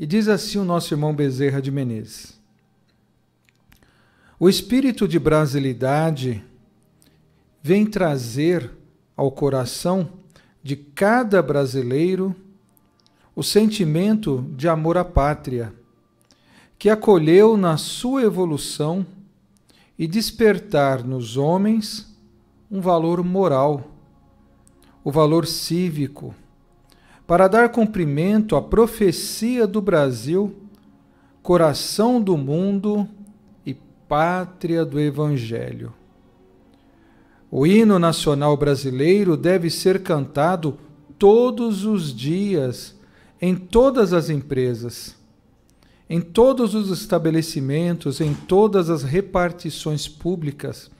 E diz assim o nosso irmão Bezerra de Menezes: O espírito de brasilidade vem trazer ao coração de cada brasileiro o sentimento de amor à pátria, que acolheu na sua evolução e despertar nos homens um valor moral, o valor cívico, para dar cumprimento à profecia do Brasil, coração do mundo e pátria do Evangelho. O hino nacional brasileiro deve ser cantado todos os dias, em todas as empresas, em todos os estabelecimentos, em todas as repartições públicas,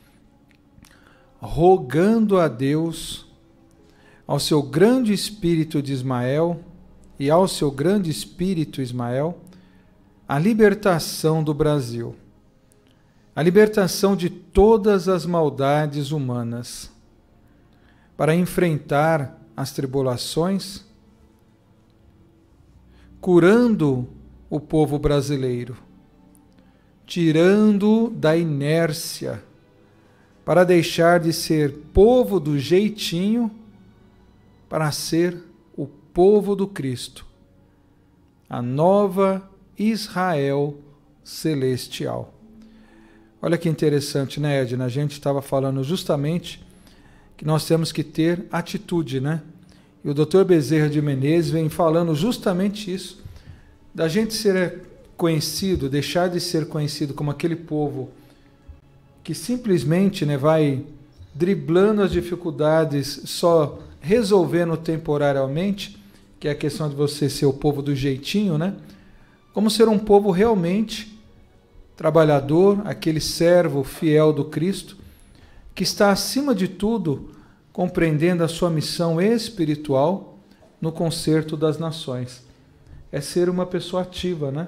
rogando a Deus ao seu grande espírito de Ismael e ao seu grande espírito Ismael a libertação do Brasil, a libertação de todas as maldades humanas, para enfrentar as tribulações, curando o povo brasileiro, tirando da inércia, para deixar de ser povo do jeitinho para ser o povo do Cristo, a nova Israel celestial. Olha que interessante, né, Edna? A gente estava falando justamente que nós temos que ter atitude, né? E o Dr. Bezerra de Menezes vem falando justamente isso, da gente ser conhecido, deixar de ser conhecido como aquele povo que simplesmente né, vai driblando as dificuldades só resolvendo temporariamente, que é a questão de você ser o povo do jeitinho, né? Como ser um povo realmente trabalhador, aquele servo fiel do Cristo, que está acima de tudo compreendendo a sua missão espiritual no conserto das nações. É ser uma pessoa ativa, né?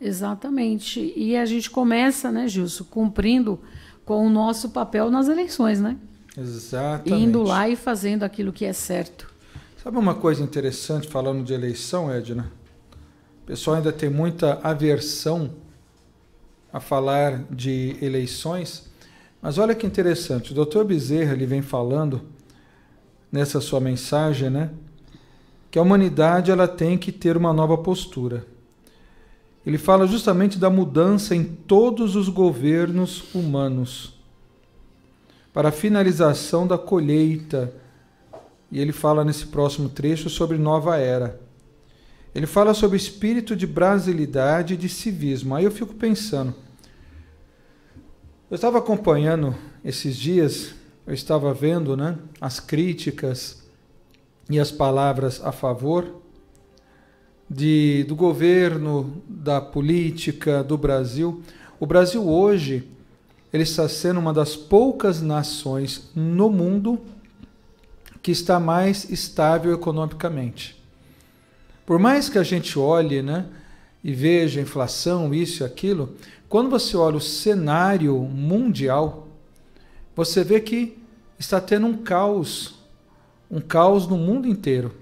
Exatamente. E a gente começa, né, Gilson, cumprindo com o nosso papel nas eleições, né? Exatamente. Indo lá e fazendo aquilo que é certo. Sabe uma coisa interessante falando de eleição, Edna? O pessoal ainda tem muita aversão a falar de eleições, mas olha que interessante. O doutor Bezerra ele vem falando nessa sua mensagem, né? Que a humanidade ela tem que ter uma nova postura. Ele fala justamente da mudança em todos os governos humanos para a finalização da colheita. E ele fala nesse próximo trecho sobre nova era. Ele fala sobre espírito de brasilidade e de civismo. Aí eu fico pensando. Eu estava acompanhando esses dias, eu estava vendo né, as críticas e as palavras a favor de, do governo, da política, do Brasil. O Brasil hoje ele está sendo uma das poucas nações no mundo que está mais estável economicamente. Por mais que a gente olhe, né, e veja inflação, isso e aquilo, quando você olha o cenário mundial, você vê que está tendo um caos, um caos no mundo inteiro.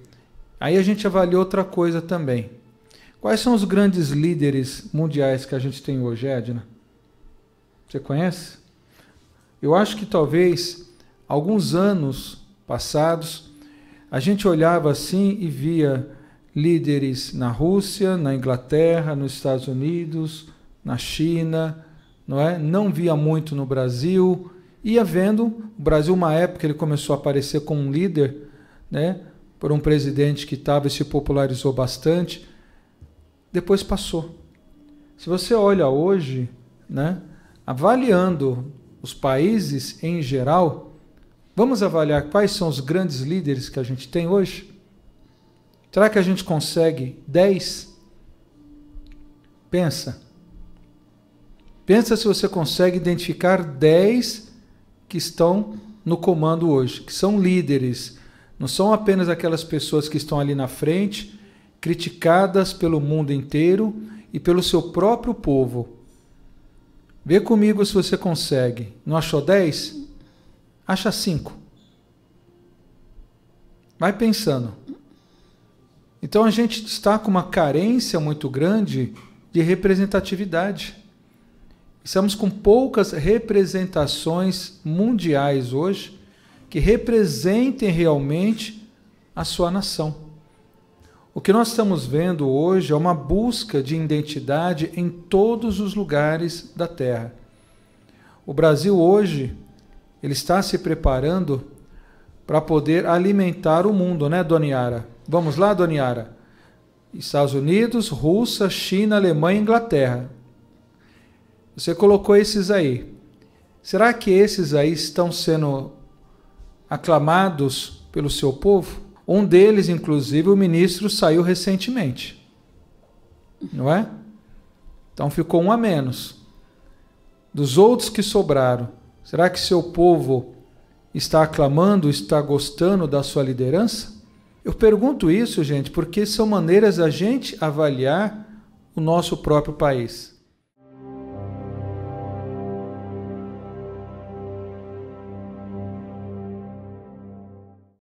Aí a gente avalia outra coisa também. Quais são os grandes líderes mundiais que a gente tem hoje, Edna? Você conhece? Eu acho que talvez alguns anos passados a gente olhava assim e via líderes na Rússia, na Inglaterra, nos Estados Unidos, na China, não é? Não via muito no Brasil. Ia vendo, o Brasil, uma época, ele começou a aparecer como um líder, né? Por um presidente que estava e se popularizou bastante. Depois passou. Se você olha hoje, né? avaliando os países em geral, vamos avaliar quais são os grandes líderes que a gente tem hoje? Será que a gente consegue 10? Pensa. Pensa se você consegue identificar 10 que estão no comando hoje, que são líderes. Não são apenas aquelas pessoas que estão ali na frente, criticadas pelo mundo inteiro e pelo seu próprio povo Vê comigo se você consegue. Não achou 10? Acha 5. Vai pensando. Então a gente está com uma carência muito grande de representatividade. Estamos com poucas representações mundiais hoje que representem realmente a sua nação. O que nós estamos vendo hoje é uma busca de identidade em todos os lugares da Terra. O Brasil hoje ele está se preparando para poder alimentar o mundo, né, Doniara? Vamos lá, Doniara. Estados Unidos, Rússia, China, Alemanha, Inglaterra. Você colocou esses aí. Será que esses aí estão sendo aclamados pelo seu povo? Um deles, inclusive, o ministro saiu recentemente. Não é? Então ficou um a menos. Dos outros que sobraram, será que seu povo está aclamando, está gostando da sua liderança? Eu pergunto isso, gente, porque são maneiras da gente avaliar o nosso próprio país.